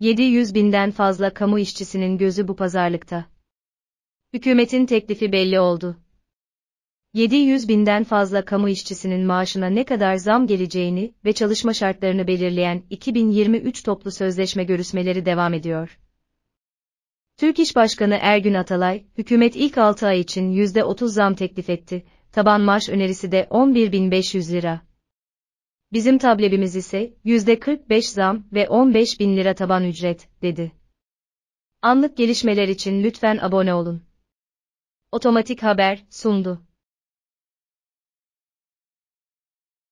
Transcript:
700 binden fazla kamu işçisinin gözü bu pazarlıkta. Hükümetin teklifi belli oldu. 700 binden fazla kamu işçisinin maaşına ne kadar zam geleceğini ve çalışma şartlarını belirleyen 2023 toplu sözleşme görüşmeleri devam ediyor. Türk İş Başkanı Ergün Atalay, hükümet ilk 6 ay için %30 zam teklif etti, taban maaş önerisi de 11.500 lira. Bizim tablebimiz ise %45 zam ve 15 bin lira taban ücret, dedi. Anlık gelişmeler için lütfen abone olun. Otomatik Haber sundu.